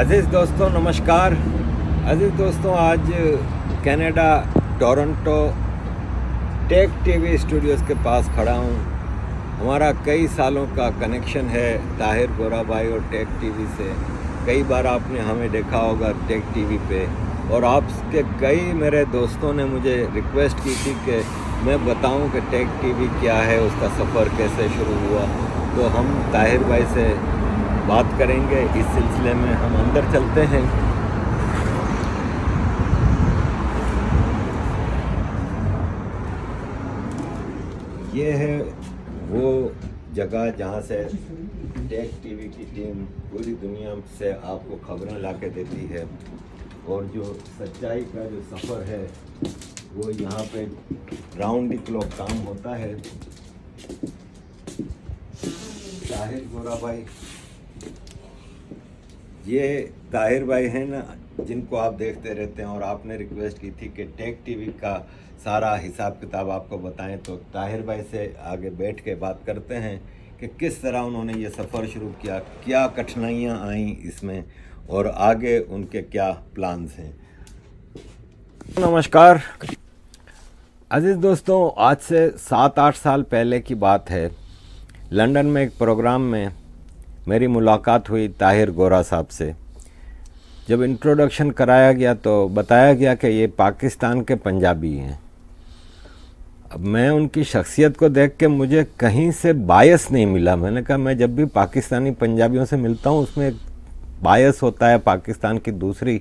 अज़ीज़ दोस्तों नमस्कार अज़ीज़ दोस्तों आज Canada Toronto Tech TV studios के पास खड़ा हूँ हमारा कई सालों का कनेक्शन है ताहिर गोरा भाई और टेक टीवी से कई बार आपने हमें देखा होगा टेक टीवी पे और आपके कई मेरे दोस्तों ने मुझे रिक्वेस्ट की थी कि मैं बताऊं कि टेक टीवी क्या है उसका सफ़र कैसे शुरू हुआ तो हम ताहिर भाई से बात करेंगे इस सिलसिले में हम अंदर चलते हैं ये है वो जगह जहाँ से टेक टीवी की टीम पूरी दुनिया से आपको खबरें ला के देती है और जो सच्चाई का जो सफ़र है वो यहाँ पे राउंड द क्लॉक काम होता है जाहिर गोरा भाई ये ताहिर भाई हैं ना जिनको आप देखते रहते हैं और आपने रिक्वेस्ट की थी कि टेक टीवी का सारा हिसाब किताब आपको बताएं तो ताहिर भाई से आगे बैठ के बात करते हैं कि किस तरह उन्होंने ये सफ़र शुरू किया क्या कठिनाइयाँ आई इसमें और आगे उनके क्या प्लान्स हैं नमस्कार अजीज़ दोस्तों आज से सात आठ साल पहले की बात है लंदन में एक प्रोग्राम में मेरी मुलाकात हुई ताहिर गोरा साहब से जब इंट्रोडक्शन कराया गया तो बताया गया कि ये पाकिस्तान के पंजाबी हैं अब मैं उनकी शख्सियत को देख के मुझे कहीं से बायस नहीं मिला मैंने कहा मैं जब भी पाकिस्तानी पंजाबियों से मिलता हूँ उसमें बायस होता है पाकिस्तान की दूसरी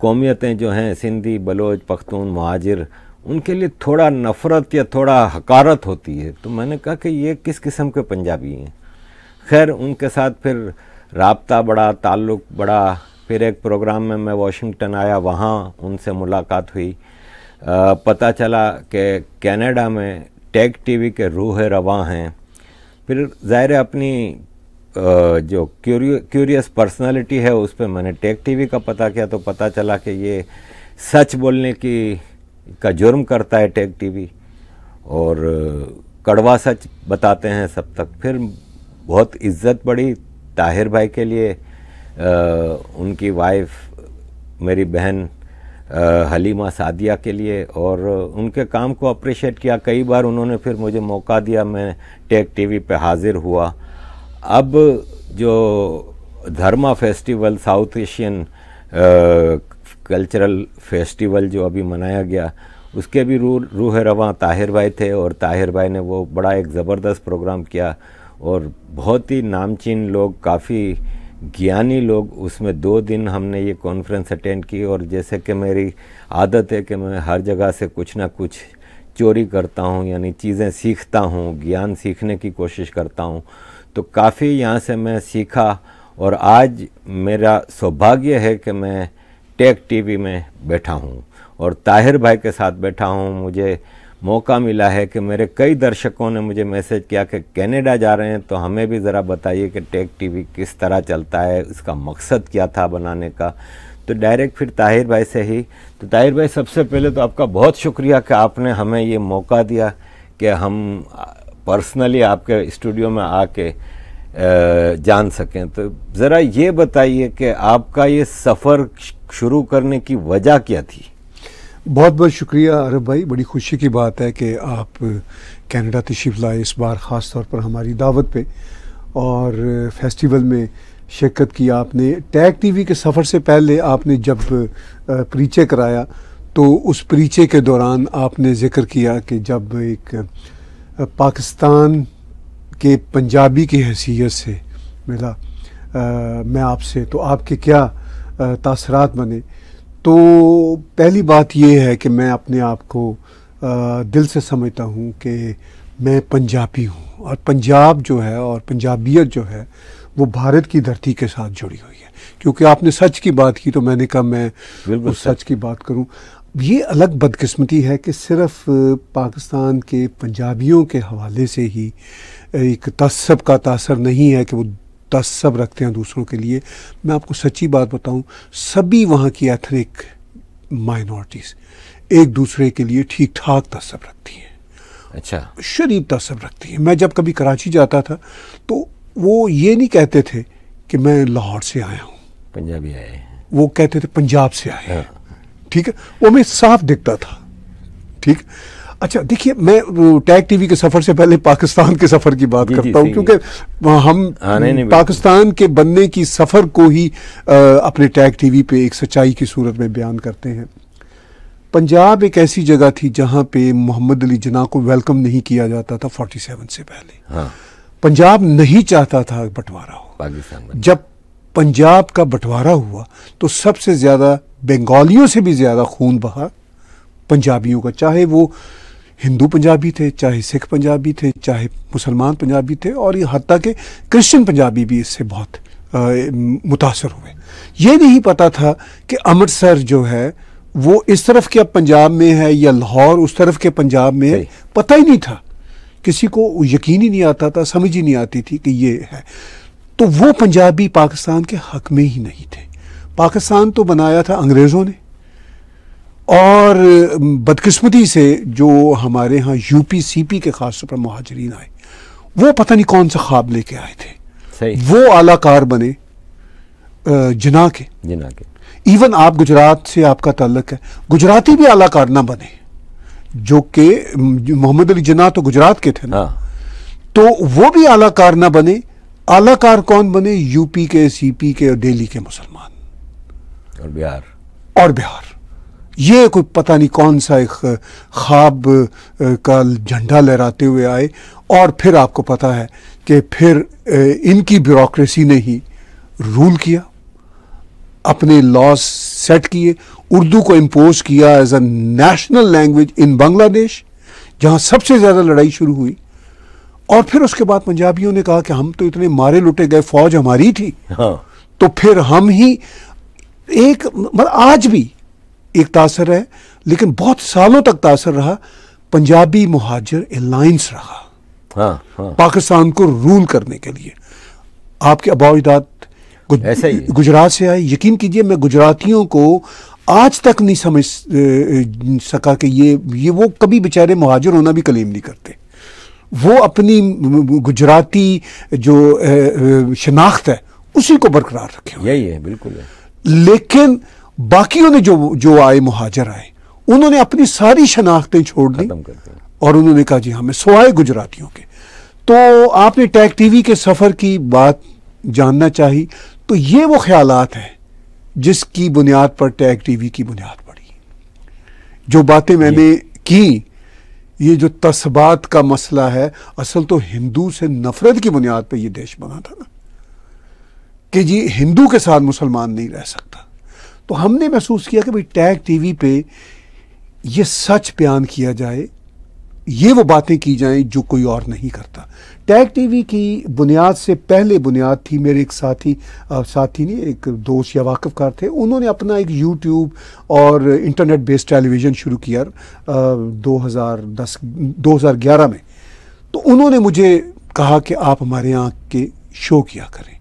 कौमियतें जो हैं सिंधी बलोच पख्तून महाजिर उनके लिए थोड़ा नफ़रत या थोड़ा हकारत होती है तो मैंने कहा कि ये किस किस्म के पंजाबी हैं खैर उनके साथ फिर रबता बड़ा ताल्लुक़ बड़ा फिर एक प्रोग्राम में मैं वाशिंगटन आया वहाँ उनसे मुलाकात हुई आ, पता चला कि कनाडा में टैग टीवी के रूह रवा हैं फिर ज़ाहिर अपनी जो क्यूरियस पर्सनालिटी है उस पर मैंने टेक टीवी का पता किया तो पता चला कि ये सच बोलने की का जुर्म करता है टेक टीवी और कड़वा सच बताते हैं सब तक फिर बहुत इज्जत बढ़ी ताहिर भाई के लिए आ, उनकी वाइफ मेरी बहन हलीमा सादिया के लिए और उनके काम को अप्रिशिएट किया कई बार उन्होंने फिर मुझे मौका दिया मैं टेक टीवी पे हाजिर हुआ अब जो Dharma festival South Asian cultural festival जो अभी मनाया गया उसके भी रू रूह रवा ताहिर भाई थे और ताहिर भाई ने वो बड़ा एक ज़बरदस्त प्रोग्राम किया और बहुत ही नामचीन लोग काफ़ी ज्ञानी लोग उसमें दो दिन हमने ये कॉन्फ्रेंस अटेंड की और जैसे कि मेरी आदत है कि मैं हर जगह से कुछ ना कुछ चोरी करता हूँ यानी चीज़ें सीखता हूँ ज्ञान सीखने की कोशिश करता हूँ तो काफ़ी यहाँ से मैं सीखा और आज मेरा सौभाग्य है कि मैं टेक टीवी में बैठा हूँ और ताहिर भाई के साथ बैठा हूँ मुझे मौका मिला है कि मेरे कई दर्शकों ने मुझे मैसेज किया कि कनाडा जा रहे हैं तो हमें भी ज़रा बताइए कि टेक टीवी किस तरह चलता है इसका मकसद क्या था बनाने का तो डायरेक्ट फिर ताहिर भाई से ही तो ताहिर भाई सबसे पहले तो आपका बहुत शुक्रिया कि आपने हमें ये मौका दिया कि हम पर्सनली आपके स्टूडियो में आके जान सकें तो ज़रा ये बताइए कि आपका ये सफ़र शुरू करने की वजह क्या थी बहुत बहुत शुक्रिया अरब भाई बड़ी खुशी की बात है कि आप कनाडा तशीफ लाए इस बार ख़ास तौर पर हमारी दावत पे और फेस्टिवल में शिरकत की आपने टैग टीवी के सफ़र से पहले आपने जब परिचय कराया तो उस परिचय के दौरान आपने ज़िक्र किया कि जब एक पाकिस्तान के पंजाबी की हैसियत से मिला आ, मैं आपसे तो आपके क्या तासरात बने तो पहली बात यह है कि मैं अपने आप को दिल से समझता हूँ कि मैं पंजाबी हूँ और पंजाब जो है और पंजाबियत जो है वो भारत की धरती के साथ जुड़ी हुई है क्योंकि आपने सच की बात की तो मैंने कहा मैं उस सच की बात करूँ ये अलग बदकिस्मती है कि सिर्फ पाकिस्तान के पंजाबियों के हवाले से ही एक तसब का तासर नहीं है कि वो तसब रखते हैं दूसरों के लिए मैं आपको सच्ची बात बताऊं सभी वहाँ की एथनिक माइनॉरिटीज़ एक दूसरे के लिए ठीक ठाक तसब रखती हैं अच्छा शरीफ तसब रखती है मैं जब कभी कराची जाता था तो वो ये नहीं कहते थे कि मैं लाहौर से आया हूँ पंजाबी आए वो कहते थे पंजाब से आए हाँ। ठीक है वो मैं साफ दिखता था ठीक अच्छा देखिए मैं टैग टीवी के सफर से पहले पाकिस्तान के सफर की बात करता हूँ क्योंकि हम हाँ, पाकिस्तान के बनने की सफर को ही आ, अपने टैग टीवी पे एक सच्चाई की सूरत में बयान करते हैं पंजाब एक ऐसी जगह थी जहाँ पे मोहम्मद अली जना को वेलकम नहीं किया जाता था 47 से पहले हाँ। पंजाब नहीं चाहता था बंटवारा हो जब पंजाब का बंटवारा हुआ तो सबसे ज्यादा बंगालियों से भी ज्यादा खून बहा पंजाबियों का चाहे वो हिंदू पंजाबी थे चाहे सिख पंजाबी थे चाहे मुसलमान पंजाबी थे और ये हती कि क्रिश्चियन पंजाबी भी इससे बहुत मुतासर हुए ये नहीं पता था कि अमृतसर जो है वो इस तरफ के पंजाब में है या लाहौर उस तरफ के पंजाब में है पता ही नहीं था किसी को यकीन ही नहीं आता था समझ ही नहीं आती थी कि ये है तो वो पंजाबी पाकिस्तान के हक में ही नहीं थे पाकिस्तान तो बनाया था अंग्रेज़ों ने और बदकिस्मती से जो हमारे यहाँ यूपी पी के खास तौर पर महाजरीन आए वो पता नहीं कौन सा ख्वाब लेके आए थे वो आलाकार बने जिना के जिना के इवन आप गुजरात से आपका ताल्लक है गुजराती भी आलाकार ना बने जो कि मोहम्मद अली जना तो गुजरात के थे ना हाँ। तो वो भी आलाकार ना बने आलाकार कौन बने यूपी के सीपी के और दिल्ली के मुसलमान और बिहार और बिहार ये कोई पता नहीं कौन सा एक ख्वाब का झंडा लहराते हुए आए और फिर आपको पता है कि फिर इनकी ब्यूरोसी ने ही रूल किया अपने लॉस सेट किए उर्दू को इम्पोज किया as a national language in Bangladesh जहाँ सबसे ज़्यादा लड़ाई शुरू हुई और फिर उसके बाद पंजाबियों ने कहा कि हम तो इतने मारे लुटे गए फौज हमारी थी हाँ। तो फिर हम ही एक मतलब आज भी एक तासर है लेकिन बहुत सालों तक तासर रहा पंजाबी मुहाजर एलाइंस रहा हाँ, हाँ। पाकिस्तान को रूल करने के लिए आपके अबाजदाद गुज, गुजरात से आए यकीन कीजिए मैं गुजरातियों को आज तक नहीं समझ सका कि ये ये वो कभी बेचारे मुहाजर होना भी क्लेम नहीं करते वो अपनी गुजराती जो शनाख्त है उसी को बरकरार रखे यही है बिल्कुल है। लेकिन बाकियों ने जो जो आए मुहाजर आए उन्होंने अपनी सारी शनाख्तें छोड़ दी और उन्होंने कहा जी हमें हाँ, सोआए गुजरातियों के तो आपने टैग टीवी के सफ़र की बात जानना चाहिए तो ये वो ख्याल हैं जिसकी बुनियाद पर टैग टीवी की बुनियाद पड़ी जो बातें मैंने की ये जो तस्बात का मसला है असल तो हिंदू से नफरत की बुनियाद पर यह देश बना था ना कि जी हिंदू के साथ मुसलमान नहीं रह सकता तो हमने महसूस किया कि भाई टैग टीवी पे ये सच बयान किया जाए ये वो बातें की जाएं जो कोई और नहीं करता टैग टीवी की बुनियाद से पहले बुनियाद थी मेरे एक साथी आ, साथी नहीं एक दोस्त या वाकफकार थे उन्होंने अपना एक यूट्यूब और इंटरनेट बेस्ड टेलीविज़न शुरू किया दो हज़ार दस दो हज़ार ग्यारह में तो उन्होंने मुझे कहा कि आप हमारे यहाँ के शो किया करें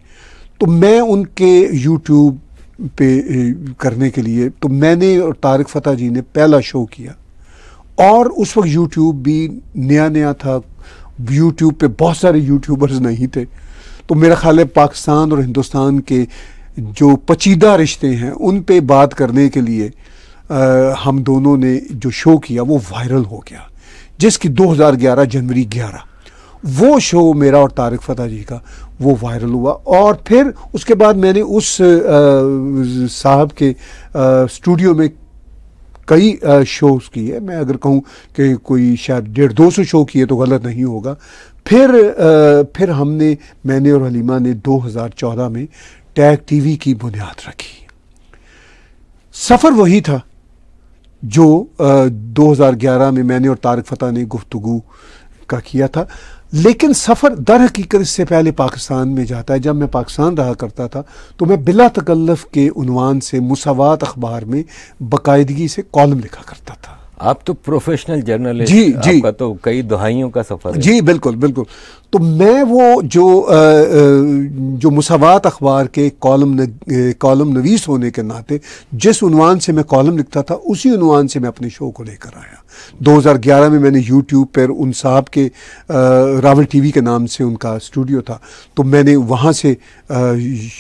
तो मैं उनके यूट्यूब पे करने के लिए तो मैंने और तारक फतेह जी ने पहला शो किया और उस वक्त यूट्यूब भी नया नया था यूट्यूब पे बहुत सारे यूट्यूबर्स नहीं थे तो मेरा ख्याल है पाकिस्तान और हिंदुस्तान के जो पचीदा रिश्ते हैं उन पे बात करने के लिए आ, हम दोनों ने जो शो किया वो वायरल हो गया जिसकी 2011 जनवरी 11 वो शो मेरा और तारक फतेह जी का वो वायरल हुआ और फिर उसके बाद मैंने उस साहब के स्टूडियो में कई शोज़ किए मैं अगर कहूँ कि कोई शायद डेढ़ दो सौ शो किए तो गलत नहीं होगा फिर आ, फिर हमने मैंने और हलीमा ने 2014 में टैग टीवी की बुनियाद रखी सफ़र वही था जो आ, 2011 में मैंने और तारक फतेह ने गुफ्तु का किया था लेकिन सफ़र दर हकीकत इससे पहले पाकिस्तान में जाता है जब मैं पाकिस्तान रहा करता था तो मैं बिला तकल्लफ़ के उनवान से मुसावात अखबार में बाकायदगी से कॉलम लिखा करता था आप तो प्रोफेशनल जर्नलिस्ट जी जी आपका तो कई दुहाइयों का सफर है। जी बिल्कुल बिल्कुल तो मैं वो जो आ, जो मुसावत अखबार के कॉलम न, कॉलम नवीस होने के नाते जिस उनवान से मैं कॉलम लिखता था उसी उनवान से मैं अपने शो को लेकर आया 2011 में मैंने यूट्यूब पर उन साहब के आ, रावल टीवी के नाम से उनका स्टूडियो था तो मैंने वहाँ से आ,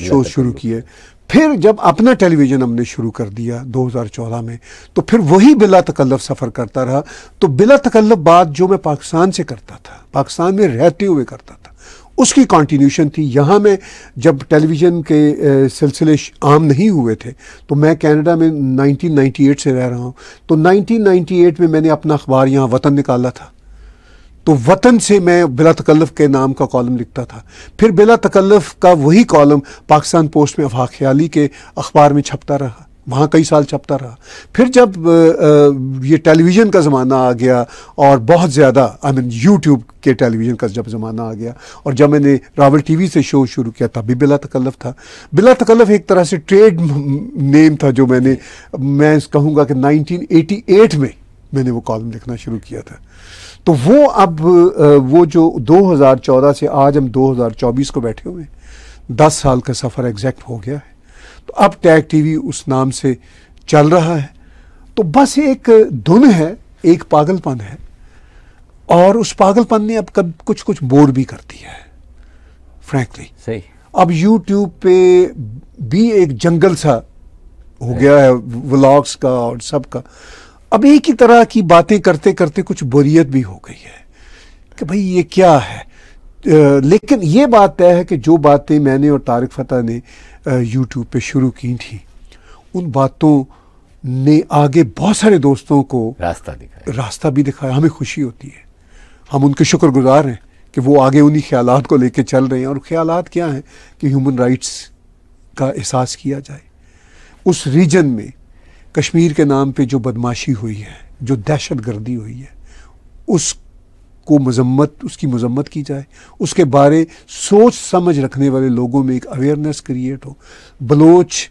शो शुरू किए फिर जब अपना टेलीविज़न हमने शुरू कर दिया 2014 में तो फिर वही बिला तकल्लफ सफ़र करता रहा तो बिला तकल्लफ बात जो मैं पाकिस्तान से करता था पाकिस्तान में रहते हुए करता था उसकी कॉन्टीन्यूशन थी यहाँ में जब टेलीविज़न के सिलसिले आम नहीं हुए थे तो मैं कनाडा में 1998 से रह रहा हूँ तो 1998 में मैंने अपना अखबार यहाँ वतन निकाला था तो वतन से मैं बिला तकल्लफ के नाम का कॉलम लिखता था फिर बिला तकल्लफ का वही कॉलम पाकिस्तान पोस्ट में अफा ख्याली के अखबार में छपता रहा वहाँ कई साल छपता रहा फिर जब ये टेलीविज़न का ज़माना आ गया और बहुत ज़्यादा आई मीन यूट्यूब के टेलीविज़न का जब ज़माना आ गया और जब मैंने रावल टीवी से शो शुरू किया तब भी बिला तकल्लफ था बिला तकल्लफ एक तरह से ट्रेड नेम था जो मैंने मैं कहूँगा कि 1988 में मैंने वो कॉलम लिखना शुरू किया था तो वो अब वो जो 2014 से आज हम 2024 को बैठे हुए हैं दस साल का सफ़र एग्जैक्ट हो गया है तो अब टैग टीवी उस नाम से चल रहा है तो बस एक धुन है एक पागलपन है और उस पागलपन ने अब कब कुछ कुछ बोर भी कर दिया है फ्रैंकली सही अब यूट्यूब पे भी एक जंगल सा हो गया है व्लॉग्स हाँ। का और सब का अब एक ही तरह की बातें करते करते कुछ बोरियत भी हो गई है कि भाई ये क्या है लेकिन ये बात तय है कि जो बातें मैंने और तारक फतेह ने यूट्यूब पे शुरू की थी उन बातों ने आगे बहुत सारे दोस्तों को रास्ता दिखाया रास्ता भी दिखाया हमें खुशी होती है हम उनके शुक्रगुजार हैं कि वो आगे उन्हीं ख्याल को लेकर चल रहे हैं और ख्याल क्या हैं कि ह्यूमन राइट्स का एहसास किया जाए उस रीजन में कश्मीर के नाम पे जो बदमाशी हुई है जो दहशत गर्दी हुई है उसको मजम्मत उसकी मजम्मत की जाए उसके बारे सोच समझ रखने वाले लोगों में एक अवेयरनेस क्रिएट हो बलोच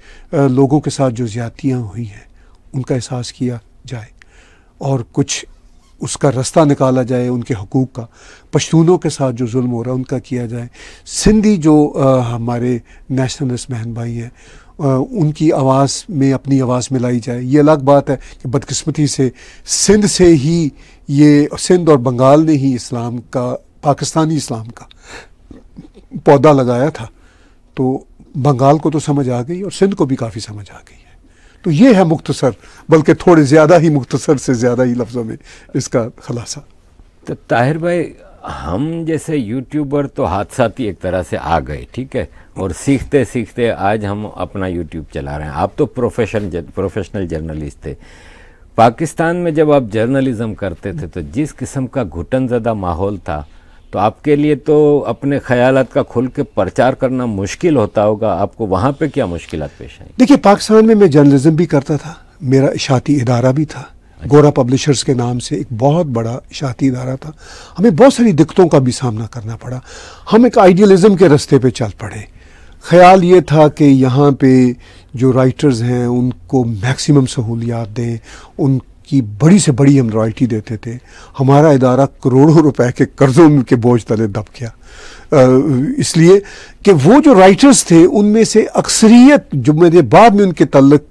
लोगों के साथ जो ज्यादतियाँ हुई हैं उनका एहसास किया जाए और कुछ उसका रास्ता निकाला जाए उनके हकूक़ का पश्तूनों के साथ जो जुल्म हो रहा है उनका किया जाए सिंधी जो आ, हमारे नेशनलिस्ट बहन भाई हैं उनकी आवाज़ में अपनी आवाज़ मिलाई जाए ये अलग बात है कि बदकस्मती से सिंध से ही ये सिंध और बंगाल ने ही इस्लाम का पाकिस्तानी इस्लाम का पौधा लगाया था तो बंगाल को तो समझ आ गई और सिंध को भी काफ़ी समझ आ गई है तो ये है मुख्तसर बल्कि थोड़े ज़्यादा ही मुख्तसर से ज़्यादा ही लफ्ज़ों में इसका ख़ुलासा तो ताहिर भाई हम जैसे यूट्यूबर तो हादसाती एक तरह से आ गए ठीक है और सीखते सीखते आज हम अपना यूट्यूब चला रहे हैं आप तो प्रोफेशन प्रोफेशनल जर्नलिस्ट थे पाकिस्तान में जब आप जर्नलिज्म करते थे तो जिस किस्म का घुटन ज़दा माहौल था तो आपके लिए तो अपने ख्याल का खुल के प्रचार करना मुश्किल होता होगा आपको वहाँ पे क्या मुश्किल पेश आई देखिए पाकिस्तान में मैं जर्नलिज्म भी करता था मेरा इशाती इदारा भी था गोरा पब्लिशर्स के नाम से एक बहुत बड़ा शाती इदारा था हमें बहुत सारी दिक्कतों का भी सामना करना पड़ा हम एक आइडियलिज़म के रास्ते पे चल पड़े ख्याल ये था कि यहाँ पे जो राइटर्स हैं उनको मैक्सिमम सहूलियात दें उन की बड़ी से बड़ी हम रॉयल्टी देते थे हमारा इदारा करोड़ों रुपए के कर्ज़ों के बोझ तले दब गया इसलिए कि वो जो राइटर्स थे उनमें से अक्सरियत जो मेरे बाद में उनके तल्लक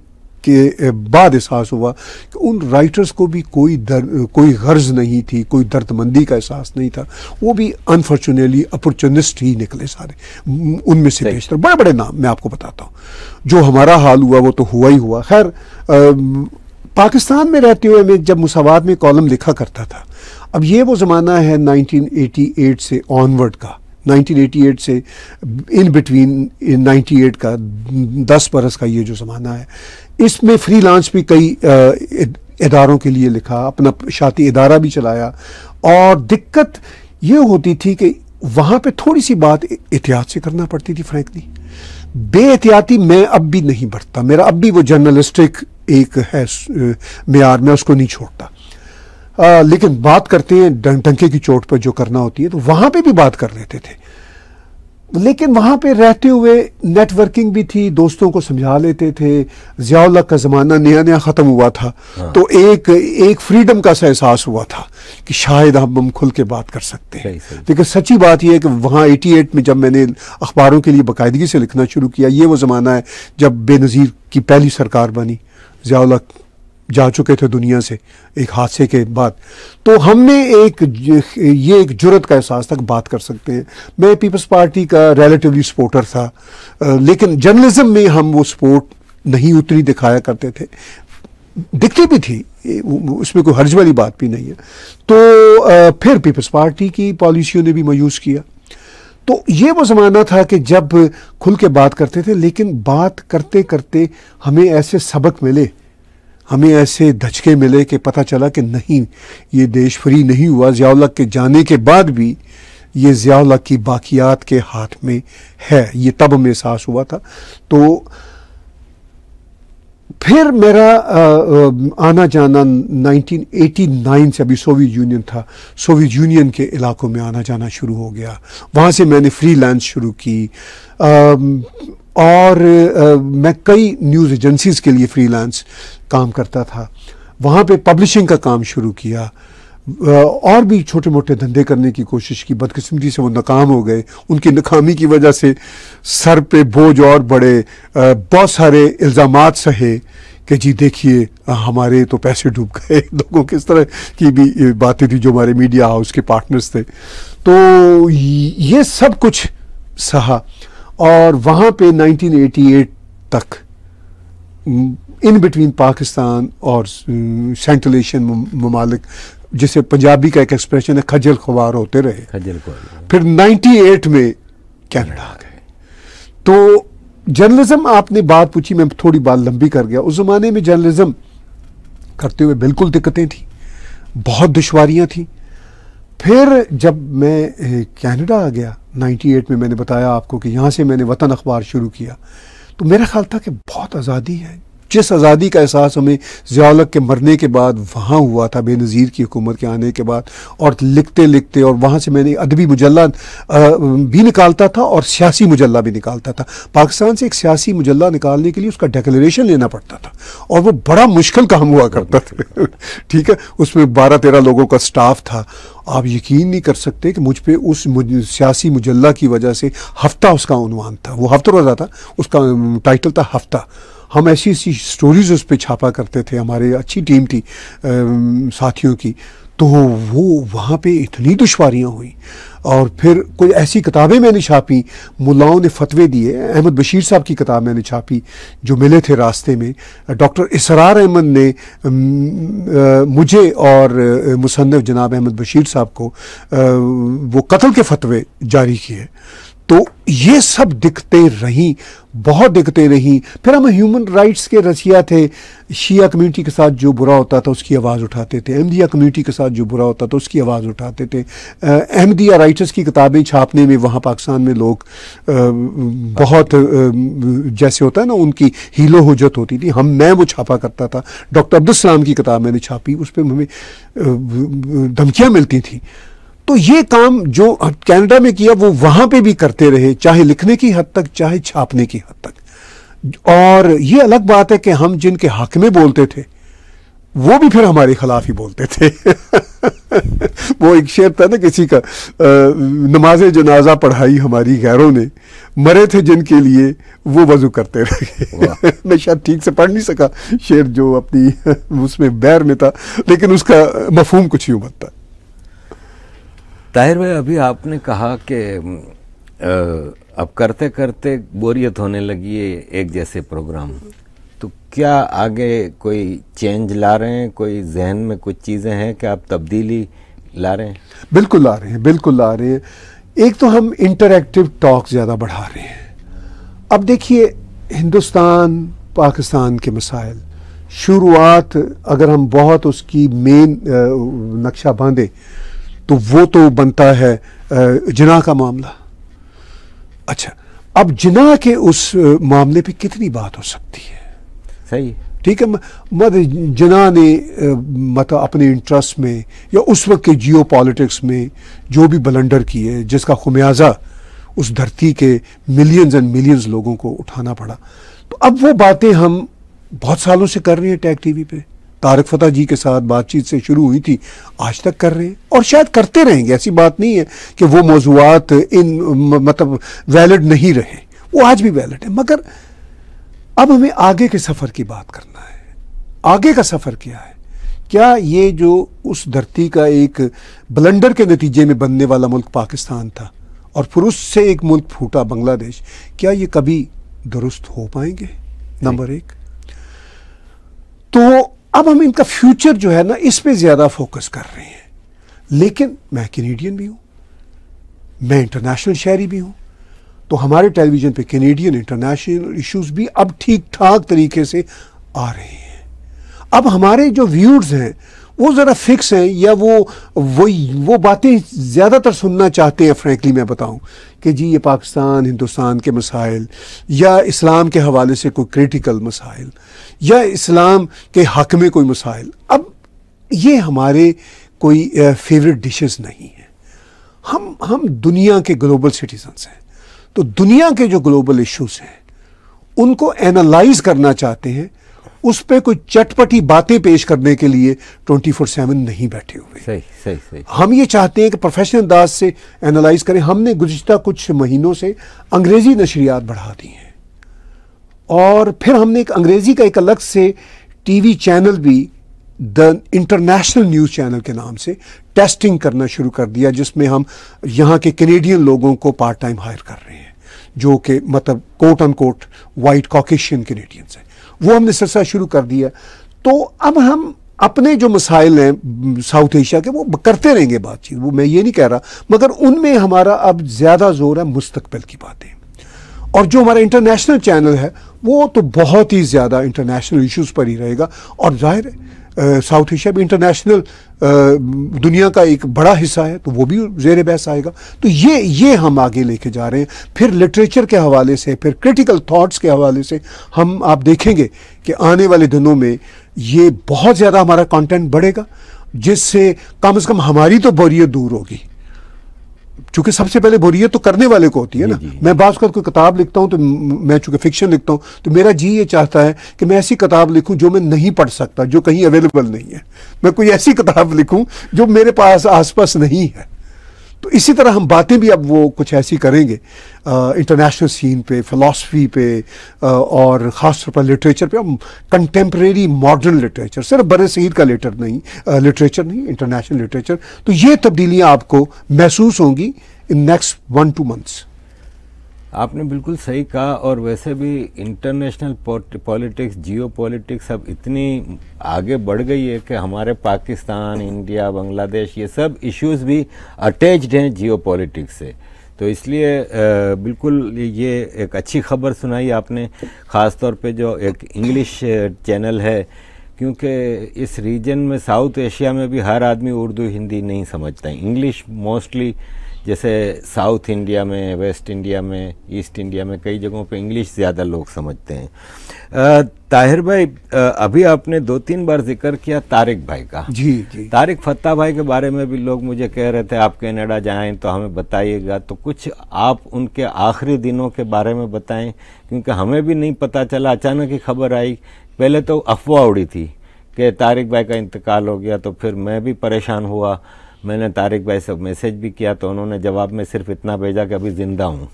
के बाद एहसास हुआ कि उन राइटर्स को भी कोई दर, कोई गर्ज नहीं थी कोई दर्दमंदी का एहसास नहीं था वो भी अनफॉर्चुनेटली अपॉर्चुनिस्ट ही निकले सारे उनमें से बेहतर बड़े बड़े नाम मैं आपको बताता हूँ जो हमारा हाल हुआ वो तो हुआ ही हुआ खैर पाकिस्तान में रहते हुए मैं जब मुसावाद में कॉलम लिखा करता था अब ये वो ज़माना है 1988 से ऑनवर्ड का 1988 से इन बिटवीन 98 का 10 बरस का ये जो ज़माना है इसमें फ्री लांच भी कई इदारों के लिए लिखा अपना शाती इदारा भी चलाया और दिक्कत ये होती थी कि वहाँ पे थोड़ी सी बात एहतियात से करना पड़ती थी फ्रैंकली एहतियाती मैं अब भी नहीं बढ़ता मेरा अब भी वो जर्नलिस्टिक एक है मैार मैं उसको नहीं छोड़ता आ, लेकिन बात करते हैं डंके की चोट पर जो करना होती है तो वहाँ पे भी बात कर लेते थे लेकिन वहाँ पे रहते हुए नेटवर्किंग भी थी दोस्तों को समझा लेते थे जियाल्ला का ज़माना नया नया ख़त्म हुआ था हाँ। तो एक एक फ्रीडम का सा एहसास हुआ था कि शायद हम हम खुल के बात कर सकते हैं लेकिन सच्ची बात यह है कि वहाँ 88 में जब मैंने अखबारों के लिए बाकायदगी से लिखना शुरू किया ये वो ज़माना है जब बेनज़ीर की पहली सरकार बनी जियाल्ला जा चुके थे दुनिया से एक हादसे के बाद तो हमने एक ये एक जुरत का एहसास तक बात कर सकते हैं मैं पीपल्स पार्टी का रिलेटिवली सपोर्टर था लेकिन जर्नलिज्म में हम वो सपोर्ट नहीं उतनी दिखाया करते थे दिखती भी थी उसमें कोई हर्ज वाली बात भी नहीं है तो फिर पीपल्स पार्टी की पॉलिसियों ने भी मायूस किया तो ये वो ज़माना था कि जब खुल के बात करते थे लेकिन बात करते करते हमें ऐसे सबक मिले हमें ऐसे धचके मिले कि पता चला कि नहीं ये देश फ्री नहीं हुआ जियालक के जाने के बाद भी ये जियालक की बाकियात के हाथ में है ये तब हमें एहसास हुआ था तो फिर मेरा आना जाना 1989 से अभी सोवियत यूनियन था सोवियत यूनियन के इलाकों में आना जाना शुरू हो गया वहाँ से मैंने फ्रीलांस शुरू की और आ, मैं कई न्यूज़ एजेंसीज़ के लिए फ्रीलांस काम करता था वहाँ पे पब्लिशिंग का काम शुरू किया और भी छोटे मोटे धंधे करने की कोशिश की बदकिस्मती से वो नाकाम हो गए उनकी नाकामी की वजह से सर पे बोझ और बड़े बहुत सारे इल्ज़ाम सहे कि जी देखिए हमारे तो पैसे डूब गए लोगों किस तरह की भी बातें थी जो हमारे मीडिया हाउस के पार्टनर्स थे तो ये सब कुछ सहा और वहाँ पे 1988 तक इन बिटवीन पाकिस्तान और सेंट्रल एशियन ममालिक जिसे पंजाबी का एक एक्सप्रेशन है खजल खुवार होते रहे खजल हाँ। फिर 98 में कैनेडा आ गए तो जर्नलिज्म आपने बात पूछी मैं थोड़ी बात लंबी कर गया उस ज़माने में जर्नलिज्म करते हुए बिल्कुल दिक्कतें थी बहुत दुशारियाँ थी फिर जब मैं कनाडा आ गया 98 में मैंने बताया आपको कि यहाँ से मैंने वतन अखबार शुरू किया तो मेरा ख्याल था कि बहुत आज़ादी है जिस आज़ादी का एहसास हमें ज़ियालक के मरने के बाद वहाँ हुआ था बेनज़ीर की हुकूमत के आने के बाद और लिखते लिखते और वहाँ से मैंने अदबी मुजल्ला भी निकालता था और सियासी मुजल्ला भी निकालता था पाकिस्तान से एक सियासी मुजल्ला निकालने के लिए उसका डेक्लेशन लेना पड़ता था और वो बड़ा मुश्किल काम हुआ करता था ठीक है उसमें बारह तेरह लोगों का स्टाफ था आप यकीन नहीं कर सकते कि मुझ पर उस सियासी मुजल्ला की वजह से हफ्ता उसका उनवान था वो रोजा था उसका टाइटल था हफ्ता हम ऐसी ऐसी स्टोरीज उस पर छापा करते थे हमारे अच्छी टीम थी साथियों की तो वो वहाँ पे इतनी दुशारियाँ हुई और फिर कोई ऐसी किताबें मैंने छापी मुलाओं ने फतवे दिए अहमद बशीर साहब की किताब मैंने छापी जो मिले थे रास्ते में डॉक्टर इसरार अहमद ने मुझे और मुसनफ़ जनाब अहमद बशीर साहब को वो कत्ल के फतवे जारी किए तो ये सब दिखते रहीं बहुत दिखते रहीं फिर हम ह्यूमन राइट्स के रसिया थे शिया कम्युनिटी के साथ जो बुरा होता था उसकी आवाज़ उठाते थे अहमदिया कम्युनिटी के साथ जो बुरा होता था उसकी आवाज़ उठाते थे अहमदिया राइटर्स की किताबें छापने में वहाँ पाकिस्तान में लोग बहुत जैसे होता है ना उनकी हीलो हजत होती थी हम मैं वो छापा करता था डॉक्टर अब्दुलसलाम की किताब मैंने छापी उस पर हमें धमकियाँ मिलती थी तो ये काम जो कनाडा में किया वो वहाँ पे भी करते रहे चाहे लिखने की हद तक चाहे छापने की हद तक और ये अलग बात है कि हम जिनके हक में बोलते थे वो भी फिर हमारे खिलाफ ही बोलते थे वो एक शेर था ना किसी का नमाज जनाजा पढ़ाई हमारी गैरों ने मरे थे जिनके लिए वो वजू करते रहे मैं शायद ठीक से पढ़ नहीं सका शेर जो अपनी उसमें बैर में था लेकिन उसका मफहम कुछ यूं बनता ताहिर भाई अभी आपने कहा कि अब करते करते बोरियत होने लगी है एक जैसे प्रोग्राम तो क्या आगे कोई चेंज ला रहे हैं कोई जहन में कुछ चीज़ें हैं कि आप तब्दीली ला रहे हैं बिल्कुल ला रहे हैं बिल्कुल ला रहे हैं एक तो हम इंटरैक्टिव टॉक ज़्यादा बढ़ा रहे हैं अब देखिए हिंदुस्तान पाकिस्तान के मसाइल शुरुआत अगर हम बहुत उसकी मेन नक्शा बांधे तो वो तो बनता है जिना का मामला अच्छा अब जिना के उस मामले पे कितनी बात हो सकती है सही ठीक है मत जना ने मतलब अपने इंटरेस्ट में या उस वक्त के जियो पॉलिटिक्स में जो भी बलंडर है जिसका खुमियाजा उस धरती के मिलियंस एंड मिलियंस लोगों को उठाना पड़ा तो अब वो बातें हम बहुत सालों से कर रहे हैं टैग टीवी पे तारक फतेह जी के साथ बातचीत से शुरू हुई थी आज तक कर रहे हैं और शायद करते रहेंगे ऐसी बात नहीं है कि वो मौजूद इन मतलब वैलिड नहीं रहे वो आज भी वैलिड है मगर अब हमें आगे के सफ़र की बात करना है आगे का सफ़र क्या है क्या ये जो उस धरती का एक ब्लंडर के नतीजे में बनने वाला मुल्क पाकिस्तान था और फिर उससे एक मुल्क फूटा बांग्लादेश क्या ये कभी दुरुस्त हो पाएंगे नंबर एक तो अब हम इनका फ्यूचर जो है ना इस पर ज़्यादा फोकस कर रहे हैं लेकिन मैं कैनेडियन भी हूँ मैं इंटरनेशनल शहरी भी हूँ तो हमारे टेलीविज़न पे कैनेडियन इंटरनेशनल इश्यूज भी अब ठीक ठाक तरीके से आ रहे हैं अब हमारे जो व्यूज़ हैं वो ज़रा फिक्स हैं या वो वो वो बातें ज़्यादातर सुनना चाहते हैं फ्रेंकली मैं बताऊं कि जी ये पाकिस्तान हिंदुस्तान के मसाइल या इस्लाम के हवाले से कोई क्रिटिकल मसाइल या इस्लाम के हक में कोई मसाइल अब ये हमारे कोई फेवरेट डिशेस नहीं हैं हम हम दुनिया के ग्लोबल सिटीजन्स हैं तो दुनिया के जो ग्लोबल इश्यूज हैं उनको एनालाइज करना चाहते हैं उस पर कोई चटपटी बातें पेश करने के लिए ट्वेंटी फोर सेवन नहीं बैठे हुए सही, सही, सही। हम ये चाहते हैं कि प्रोफेशनल दास से एनालाइज करें हमने गुजशत कुछ महीनों से अंग्रेजी नशरियात बढ़ा दी हैं और फिर हमने एक अंग्रेज़ी का एक अलग से टीवी चैनल भी द इंटरनेशनल न्यूज़ चैनल के नाम से टेस्टिंग करना शुरू कर दिया जिसमें हम यहाँ के कैनेडियन लोगों को पार्ट टाइम हायर कर रहे हैं जो कि मतलब quote unquote white Caucasian Canadians हैं वो हमने सिलसिला शुरू कर दिया तो अब हम अपने जो मसाइल हैं साउथ एशिया के वो करते रहेंगे बातचीत वो मैं ये नहीं कह रहा मगर उनमें हमारा अब ज़्यादा जोर है मुस्तबिल की बातें और जो हमारा इंटरनेशनल चैनल है वो तो बहुत ही ज़्यादा इंटरनेशनल इश्यूज पर ही रहेगा और जाहिर साउथ एशिया भी इंटरनेशनल दुनिया का एक बड़ा हिस्सा है तो वो भी जेर बहस आएगा तो ये ये हम आगे लेके जा रहे हैं फिर लिटरेचर के हवाले से फिर क्रिटिकल थॉट्स के हवाले से हम आप देखेंगे कि आने वाले दिनों में ये बहुत ज़्यादा हमारा कंटेंट बढ़ेगा जिससे कम से कम हमारी तो बोरियत दूर होगी चूंकि सबसे पहले बोरियत तो करने वाले को होती है ना मैं बाज़ कोई किताब लिखता हूँ तो मैं चूंकि फिक्शन लिखता हूँ तो मेरा जी ये चाहता है कि मैं ऐसी किताब लिखूँ जो मैं नहीं पढ़ सकता जो कहीं अवेलेबल नहीं है मैं कोई ऐसी किताब लिखूँ जो मेरे पास आसपास नहीं है तो इसी तरह हम बातें भी अब वो कुछ ऐसी करेंगे इंटरनेशनल सीन पे फ़िलासफ़ी पे आ, और ख़ास तौर पर लिटरेचर पे हम कंटेम्प्रेरी मॉडर्न लिटरेचर सिर्फ बर सहीद का लेटर नहीं लिटरेचर नहीं इंटरनेशनल लिटरेचर तो ये तब्दीलियाँ आपको महसूस होंगी in next one two months आपने बिल्कुल सही कहा और वैसे भी इंटरनेशनल पॉलिटिक्स जियो पॉलिटिक्स अब इतनी आगे बढ़ गई है कि हमारे पाकिस्तान इंडिया बांग्लादेश ये सब इश्यूज भी अटैच्ड हैं जियो पॉलिटिक्स से तो इसलिए बिल्कुल ये एक अच्छी खबर सुनाई आपने ख़ास तौर पे जो एक इंग्लिश चैनल है क्योंकि इस रीजन में साउथ एशिया में भी हर आदमी उर्दू हिंदी नहीं समझता इंग्लिश मोस्टली जैसे साउथ इंडिया में वेस्ट इंडिया में ईस्ट इंडिया में कई जगहों पे इंग्लिश ज़्यादा लोग समझते हैं ताहिर भाई अभी आपने दो तीन बार जिक्र किया तारिक भाई का जी जी तारिक फत्ता भाई के बारे में भी लोग मुझे कह रहे थे आप कैनेडा जाएं तो हमें बताइएगा तो कुछ आप उनके आखिरी दिनों के बारे में बताएं क्योंकि हमें भी नहीं पता चला अचानक ही खबर आई पहले तो अफवाह उड़ी थी कि तारिक भाई का इंतकाल हो गया तो फिर मैं भी परेशान हुआ मैंने तारिक भाई से मैसेज भी किया तो उन्होंने जवाब में सिर्फ इतना भेजा कि अभी ज़िंदा हूँ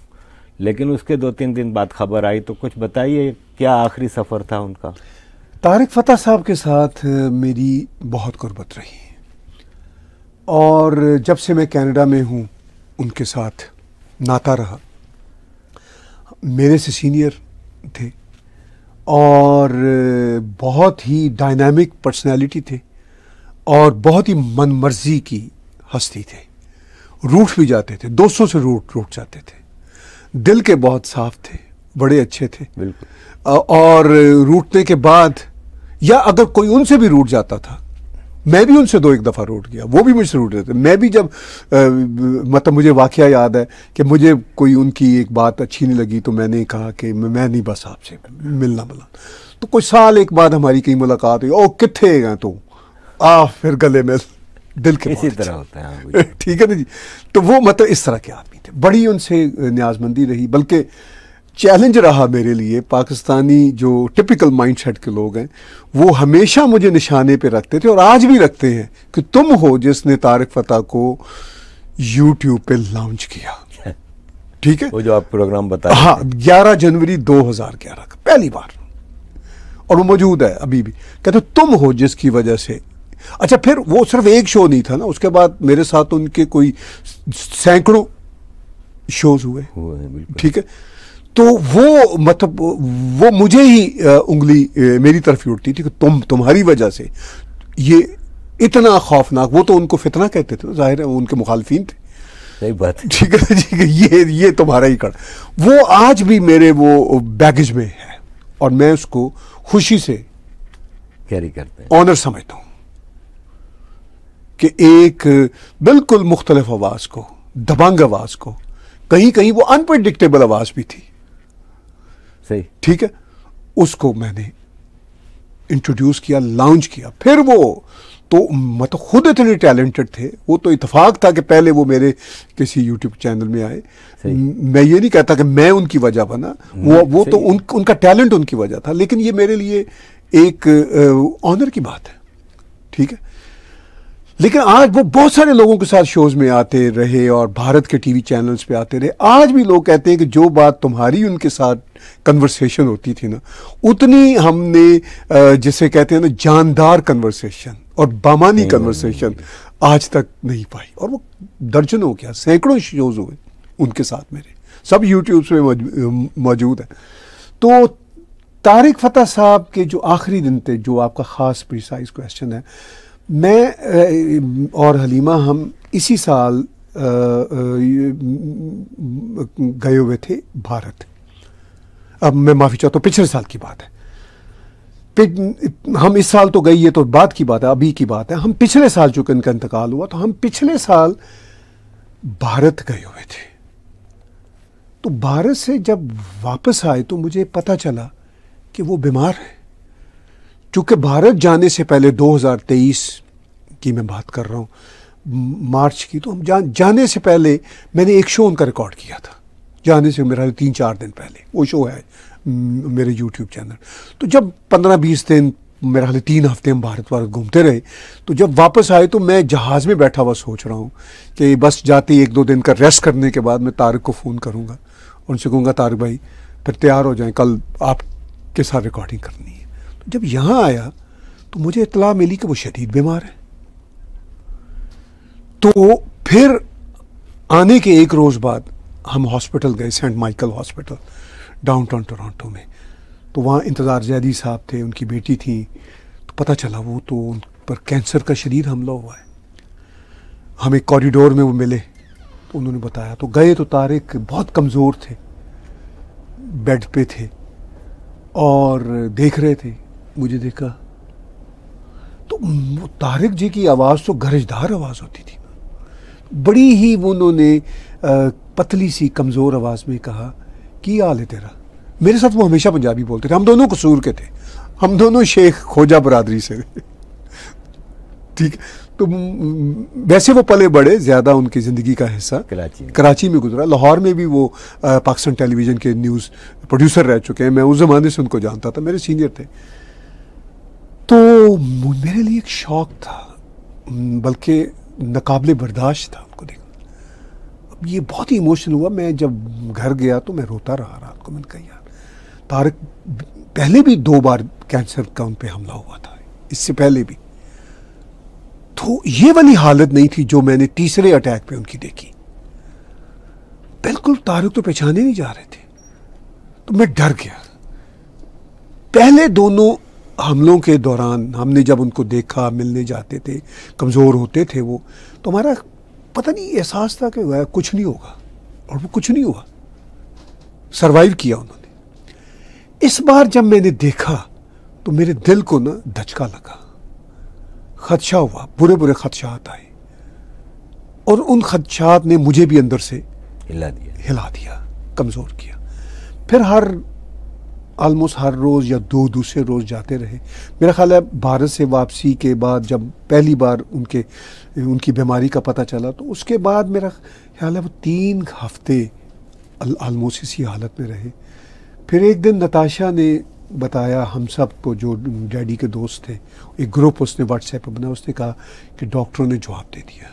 लेकिन उसके दो तीन दिन बाद खबर आई तो कुछ बताइए क्या आखिरी सफ़र था उनका तारिक फतेह साहब के साथ मेरी बहुत गुर्बत रही और जब से मैं कनाडा में हूँ उनके साथ नाता रहा मेरे से सीनियर थे और बहुत ही डायनामिक पर्सनालिटी थे और बहुत ही मनमर्जी की हस्ती थे रूठ भी जाते थे दोस्तों से रूठ रूठ जाते थे दिल के बहुत साफ थे बड़े अच्छे थे और रूठने के बाद या अगर कोई उनसे भी रूठ जाता था मैं भी उनसे दो एक दफ़ा रूट गया वो भी मुझसे रूट रहे थे मैं भी जब आ, मतलब मुझे वाक़ याद है कि मुझे कोई उनकी एक बात अच्छी नहीं लगी तो मैंने कहा कि मैं नहीं बस आपसे मिलना मिलना तो कुछ साल एक बाद हमारी कहीं मुलाकात हुई ओ कितने गए तू आ फिर गले में दिल के इसी तरह अच्छा। होता है हाँ, ठीक है ना जी तो वो मतलब इस तरह के आदमी थे बड़ी उनसे न्याजमंदी रही बल्कि चैलेंज रहा मेरे लिए पाकिस्तानी जो टिपिकल माइंडसेट के लोग हैं वो हमेशा मुझे निशाने पे रखते थे और आज भी रखते हैं कि तुम हो जिसने तारक फतेह को यूट्यूब पे लॉन्च किया ठीक है वो जो आप प्रोग्राम बताया हाँ ग्यारह जनवरी 2011 का पहली बार और वो मौजूद है अभी भी कहते तुम हो जिसकी वजह से अच्छा फिर वो सिर्फ एक शो नहीं था ना उसके बाद मेरे साथ उनके कोई सैकड़ों शोज हुए ठीक है तो वो मतलब वो मुझे ही उंगली मेरी तरफ ही उठती थी कि तुम तुम्हारी वजह से ये इतना खौफनाक वो तो उनको फितना कहते थे जाहिर है वो उनके मुखालफिन थे सही बात ठीक है ठीक है ये ये तुम्हारा ही कड़ वो आज भी मेरे वो बैगेज में है और मैं उसको खुशी से कैरी करता ऑनर समझता हूँ कि एक बिल्कुल मुख्तलफ आवाज़ को दबंग आवाज़ को कहीं कहीं वो अनप्रडिक्टेबल आवाज़ भी थी सही ठीक है उसको मैंने इंट्रोड्यूस किया लॉन्च किया फिर वो तो मतलब खुद इतने टैलेंटेड थे वो तो इतफाक था कि पहले वो मेरे किसी यूट्यूब चैनल में आए मैं ये नहीं कहता कि मैं उनकी वजह बना हम्म, वो वो तो उन, उनका टैलेंट उनकी वजह था लेकिन ये मेरे लिए एक ऑनर की बात है ठीक है लेकिन आज वो बहुत सारे लोगों के साथ शोज में आते रहे और भारत के टीवी चैनल्स पे आते रहे आज भी लोग कहते हैं कि जो बात तुम्हारी उनके साथ कन्वर्सेशन होती थी ना उतनी हमने जिसे कहते हैं ना जानदार कन्वर्सेशन और बामानी कन्वर्सेशन हम्म। आज तक नहीं पाई और वो दर्जनों क्या सैकड़ों शोज हुए उनके साथ मेरे सब यूट्यूब पे मौजूद है तो तारिक फतेह साहब के जो आखिरी दिन थे जो आपका ख़ास प्रिसाइज क्वेश्चन है मैं और हलीमा हम इसी साल गए हुए थे भारत अब मैं माफ़ी चाहता हूँ पिछले साल की बात है हम इस साल तो गई ये तो बाद की बात है अभी की बात है हम पिछले साल चूंकि इनका इंतकाल हुआ तो हम पिछले साल भारत गए हुए थे तो भारत से जब वापस आए तो मुझे पता चला कि वो बीमार है चूंकि भारत जाने से पहले 2023 की मैं बात कर रहा हूँ मार्च की तो हम जा, जाने से पहले मैंने एक शो उनका रिकॉर्ड किया था जाने से मेरा तीन चार दिन पहले वो शो है मेरे यूट्यूब चैनल तो जब पंद्रह बीस दिन मेरा हाल तीन हफ्ते हम भारत भारत घूमते रहे तो जब वापस आए तो मैं जहाज़ में बैठा हुआ सोच रहा हूँ कि बस जाते ही एक दो दिन का रेस्ट करने के बाद मैं तारक को फ़ोन करूँगा उनसे कहूँगा तारक भाई फिर तैयार हो जाएं कल आपके साथ रिकॉर्डिंग करनी जब यहाँ आया तो मुझे इतला मिली कि वो शदीद बीमार है तो फिर आने के एक रोज़ बाद हम हॉस्पिटल गए Saint Michael hospital downtown Toronto में तो वहाँ इंतज़ार जैदी साहब थे उनकी बेटी थी तो पता चला वो तो उन पर कैंसर का शरीर हमला हुआ है हम एक कॉरिडोर में वो मिले तो उन्होंने बताया तो गए तो तारिक बहुत कमज़ोर थे बेड पे थे और देख रहे थे मुझे देखा तो तारिक जी की आवाज़ तो गरजदार आवाज़ होती थी बड़ी ही उन्होंने पतली सी कमज़ोर आवाज़ में कहा कि हाल है तेरा मेरे साथ वो हमेशा पंजाबी बोलते थे हम दोनों कसूर के थे हम दोनों शेख खोजा बरदरी से ठीक तो वैसे वो पले बड़े ज़्यादा उनकी ज़िंदगी का हिस्सा कराची कराची में गुजरा लाहौर में भी वो पाकिस्तान टेलीविज़न के न्यूज़ प्रोड्यूसर रह चुके हैं मैं उस ज़माने से उनको जानता था मेरे सीनियर थे तो मेरे लिए एक शौक था बल्कि नाकबले बर्दाश्त था उनको देखना अब ये बहुत ही इमोशनल हुआ मैं जब घर गया तो मैं रोता रहा रात को मैंने कहा यार तारक पहले भी दो बार कैंसर का उन पर हमला हुआ था इससे पहले भी तो ये वाली हालत नहीं थी जो मैंने तीसरे अटैक पे उनकी देखी बिल्कुल तारक तो पहचाने नहीं जा रहे थे तो मैं डर गया पहले दोनों हमलों के दौरान हमने जब उनको देखा मिलने जाते थे कमज़ोर होते थे वो तो हमारा पता नहीं एहसास था कि वह कुछ नहीं होगा और वो कुछ नहीं हुआ सरवाइव किया उन्होंने इस बार जब मैंने देखा तो मेरे दिल को ना धचका लगा खदशा हुआ बुरे बुरे खदशात आए और उन खदशात ने मुझे भी अंदर से हिला दिया हिला दिया कमज़ोर किया फिर हर आलमोस्ट हर रोज़ या दो दूसरे रोज़ जाते रहे मेरा ख्याल है भारत से वापसी के बाद जब पहली बार उनके उनकी बीमारी का पता चला तो उसके बाद मेरा ख्याल है वो तीन हफ्ते आलमोस्ट इसी हालत में रहे फिर एक दिन नताशा ने बताया हम सब को तो जो डैडी के दोस्त थे एक ग्रुप उसने व्हाट्सएप पर बनाया उसने कहा कि डॉक्टरों ने जवाब दे दिया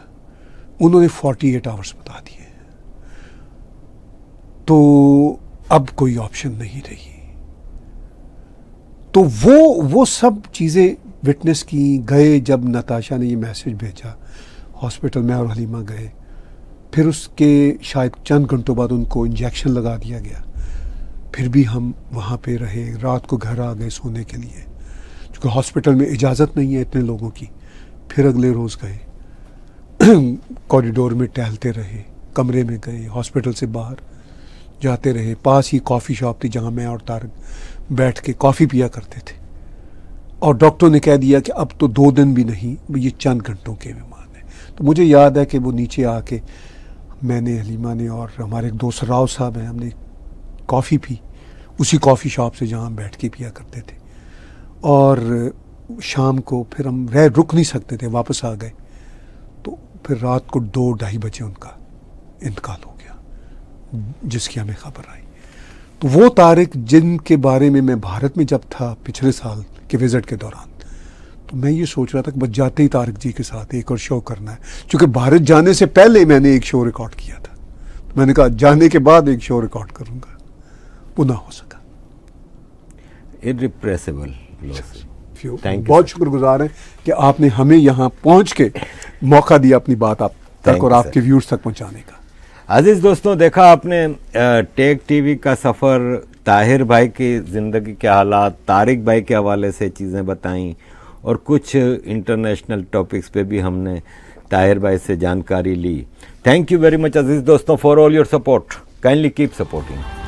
उन्होंने 48 आवर्स बता दिए तो अब कोई ऑप्शन नहीं रही तो वो वो सब चीज़ें विटनेस की गए जब नताशा ने ये मैसेज भेजा हॉस्पिटल में और हलीमा गए फिर उसके शायद चंद घंटों बाद उनको इंजेक्शन लगा दिया गया फिर भी हम वहाँ पे रहे रात को घर आ गए सोने के लिए क्योंकि हॉस्पिटल में इजाज़त नहीं है इतने लोगों की फिर अगले रोज़ गए कॉरिडोर में टहलते रहे कमरे में गए हॉस्पिटल से बाहर जाते रहे पास ही कॉफ़ी शॉप थी जहाँ मैं और तारक बैठ के कॉफ़ी पिया करते थे और डॉक्टर ने कह दिया कि अब तो दो दिन भी नहीं ये चंद घंटों के मेहमान हैं तो मुझे याद है कि वो नीचे आके मैंने हलीमा ने और हमारे एक दोस्त राव साहब हैं हमने कॉफ़ी पी उसी कॉफ़ी शॉप से जहाँ हम बैठ के पिया करते थे और शाम को फिर हम रह रुक नहीं सकते थे वापस आ गए तो फिर रात को दो ढाई बजे उनका इंतकाल हो गया जिसकी हमें खबर आई तो वो तारिक जिनके बारे में मैं भारत में जब था पिछले साल के विज़िट के दौरान तो मैं ये सोच रहा था कि बस जाते ही तारिक जी के साथ एक और शो करना है क्योंकि भारत जाने से पहले मैंने एक शो रिकॉर्ड किया था तो मैंने कहा जाने के बाद एक शो रिकॉर्ड करूँगा वो ना हो सका इरिप्रेसिबल बहुत शुक्रगुजार हैं कि आपने हमें यहाँ पहुंच के मौका दिया अपनी बात आप तक और आपके व्यूर्स तक पहुँचाने का अजीज़ दोस्तों देखा आपने टेक टीवी का सफ़र ताहिर भाई की ज़िंदगी के हालात तारिक भाई के हवाले से चीज़ें बताई और कुछ इंटरनेशनल टॉपिक्स पे भी हमने ताहिर भाई से जानकारी ली थैंक यू वेरी मच अजीज़ दोस्तों for all your support kindly keep supporting